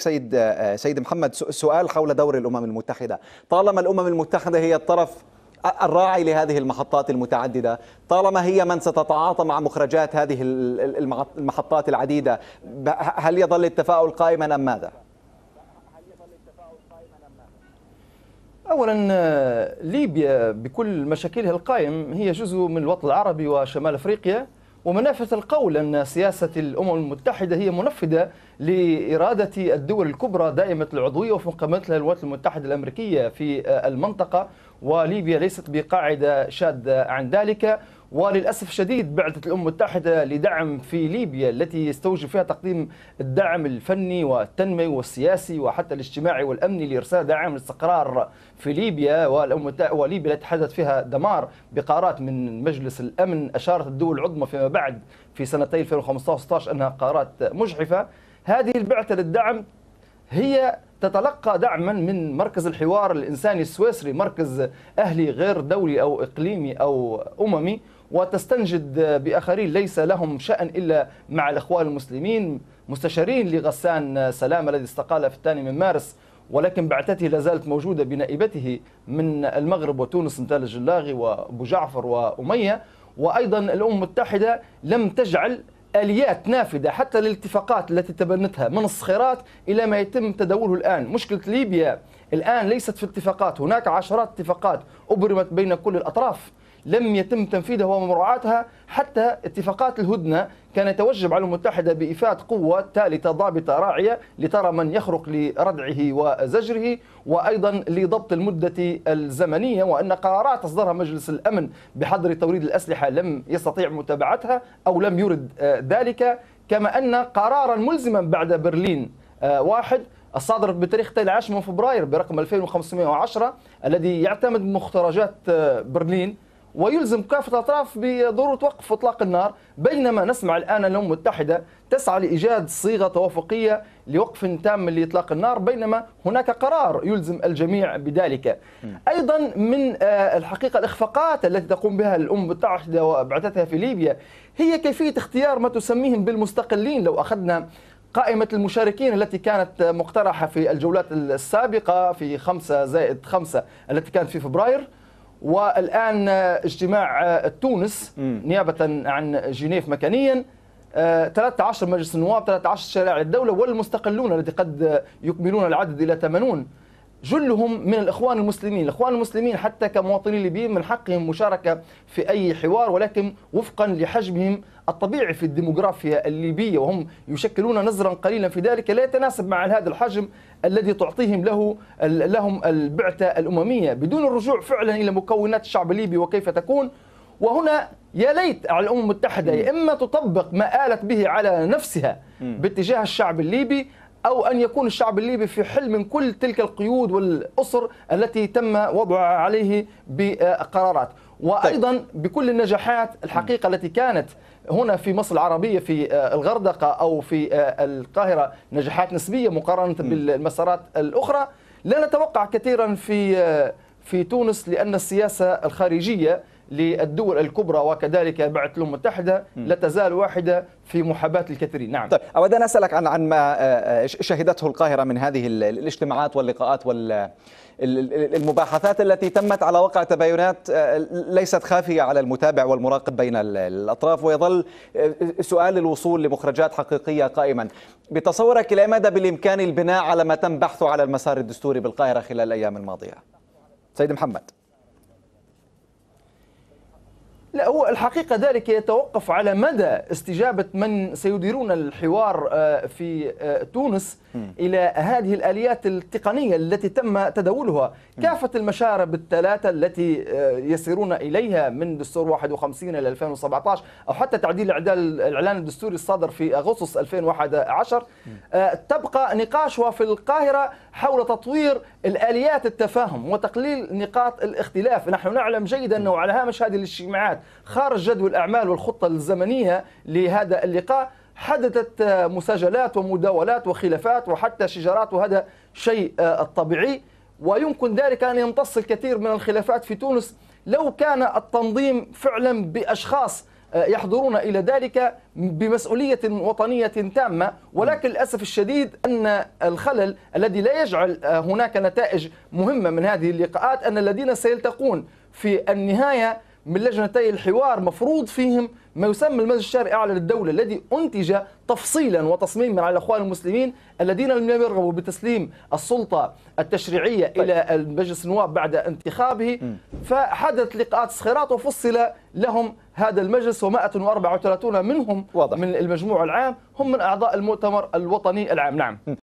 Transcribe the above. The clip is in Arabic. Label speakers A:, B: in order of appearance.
A: سيد سيد محمد سؤال حول دور الامم المتحده طالما الامم المتحده هي الطرف الراعي لهذه المحطات المتعددة طالما هي من ستتعاطى مع مخرجات هذه المحطات العديدة هل يظل التفاؤل قائما أم ماذا؟
B: أولا ليبيا بكل مشاكلها القائم هي جزء من الوطن العربي وشمال أفريقيا ومنافس القول أن سياسة الأمم المتحدة هي منفذة لإرادة الدول الكبرى دائمة العضوية وفق مثلها الولايات المتحدة الأمريكية في المنطقة وليبيا ليست بقاعدة شاذة عن ذلك وللاسف الشديد بعثت الامم المتحده لدعم في ليبيا التي يستوجب فيها تقديم الدعم الفني والتنموي والسياسي وحتى الاجتماعي والامني لارسال داعم للاستقرار في ليبيا والامم وليبيا التي حدث فيها دمار بقرارات من مجلس الامن اشارت الدول العظمى فيما بعد في سنتي 2015 انها قرارات مجحفه هذه البعثه للدعم هي تتلقى دعما من مركز الحوار الانساني السويسري مركز اهلي غير دولي او اقليمي او اممي وتستنجد باخرين ليس لهم شان الا مع الاخوان المسلمين مستشارين لغسان سلام الذي استقال في الثاني من مارس ولكن بعثته لا زالت موجوده بنائبته من المغرب وتونس نتال الجلاغي وابو جعفر واميه وايضا الامم المتحده لم تجعل اليات نافذه حتى للاتفاقات التي تبنتها من الصخيرات الى ما يتم تداوله الان، مشكله ليبيا الان ليست في اتفاقات، هناك عشرات اتفاقات ابرمت بين كل الاطراف، لم يتم تنفيذها ومراعاتها حتى اتفاقات الهدنة كان يتوجب على المتحدة بإفاد قوة ثالثة ضابطة راعية لترى من يخرق لردعه وزجره وأيضا لضبط المدة الزمنية وأن قرارات أصدرها مجلس الأمن بحظر توريد الأسلحة لم يستطيع متابعتها أو لم يرد آه، ذلك كما أن قرارا ملزما بعد برلين آه، واحد الصادر بتاريخ 12 من فبراير برقم 2510 الذي يعتمد مخرجات آه، برلين ويلزم كافة الأطراف بضرورة وقف إطلاق النار بينما نسمع الآن الأمم المتحدة تسعى لإيجاد صيغة توافقية لوقف تام لإطلاق النار بينما هناك قرار يلزم الجميع بذلك أيضا من آه، الحقيقة الإخفاقات التي تقوم بها الأمم المتحدة وبعثتها في ليبيا هي كيفية اختيار ما تسميهم بالمستقلين لو أخذنا قائمة المشاركين التي كانت مقترحة في الجولات السابقة في 5 زائد 5 التي كانت في فبراير والآن آه، اجتماع آه، تونس نيابة عن جنيف مكانيا 13 آه، مجلس النواب 13 شارع الدولة والمستقلون الذي قد يكملون العدد إلى 80 جلهم من الإخوان المسلمين الإخوان المسلمين حتى كمواطنين ليبيين من حقهم مشاركة في أي حوار ولكن وفقا لحجمهم الطبيعي في الديموغرافيا الليبية وهم يشكلون نزرا قليلا في ذلك لا يتناسب مع هذا الحجم الذي تعطيهم له لهم البعثة الأممية بدون الرجوع فعلا إلى مكونات الشعب الليبي وكيف تكون وهنا يا ليت على الامم المتحده يا اما تطبق ما الت به على نفسها باتجاه الشعب الليبي أو أن يكون الشعب الليبي في حل من كل تلك القيود والأسر التي تم وضعها عليه بقرارات وأيضا طيب. بكل النجاحات الحقيقة التي كانت هنا في مصر العربية في آه، الغردقة أو في آه، القاهرة نجاحات نسبية مقارنة بالمسارات الأخرى لا نتوقع كثيرا في آه، في تونس لأن السياسة الخارجية للدول الكبرى وكذلك بعث الامم المتحده لا تزال واحده في محاباه الكثيرين نعم
A: طيب اود ان اسالك عن عن ما آه، آه، شهدته القاهره من هذه الاجتماعات واللقاءات وال المباحثات التي تمت على وقع تباينات آه، ليست خافية على المتابع والمراقب بين الأطراف ويظل سؤال الوصول لمخرجات حقيقية قائما بتصورك إلى مدى بالإمكان البناء على ما تم بحثه على المسار الدستوري بالقاهرة خلال الأيام الماضية سيد محمد
B: لا هو الحقيقة ذلك يتوقف على مدى استجابة من سيديرون الحوار آه، في آه، تونس إلى هذه الآليات التقنية التي تم تداولها كافة المشارب الثلاثة التي آه، يسيرون إليها من دستور 51 إلى 2017 أو حتى تعديل الإعلان الدستوري الصادر في أغسطس 2011 تبقى نقاشها في القاهرة حول تطوير الآليات التفاهم وتقليل نقاط الاختلاف نحن نعلم جيدا أنه على هامش هذه الاجتماعات خارج جدول الأعمال والخطة الزمنية لهذا اللقاء حدثت مساجلات ومداولات وخلافات وحتى شجارات وهذا شيء آه، الطبيعي ويمكن ذلك أن يمتص الكثير من الخلافات في تونس لو كان التنظيم فعلا بأشخاص آه، يحضرون إلى ذلك بمسؤولية وطنية تامة ولكن للأسف الشديد أن الخلل الذي لا يجعل آه، هناك نتائج مهمة من هذه اللقاءات أن الذين سيلتقون في النهاية من لجنتي الحوار مفروض فيهم ما يسمى المجلس الشرعي الأعلى للدولة الذي أنتج تفصيلا وتصميما على الإخوان المسلمين الذين لم يرغبوا بتسليم السلطة التشريعية طيب. إلى مجلس النواب بعد انتخابه م. فحدث لقاءات صخيرات وفصل لهم هذا المجلس و134 منهم واضح. من المجموع العام هم من أعضاء المؤتمر الوطني العام نعم م.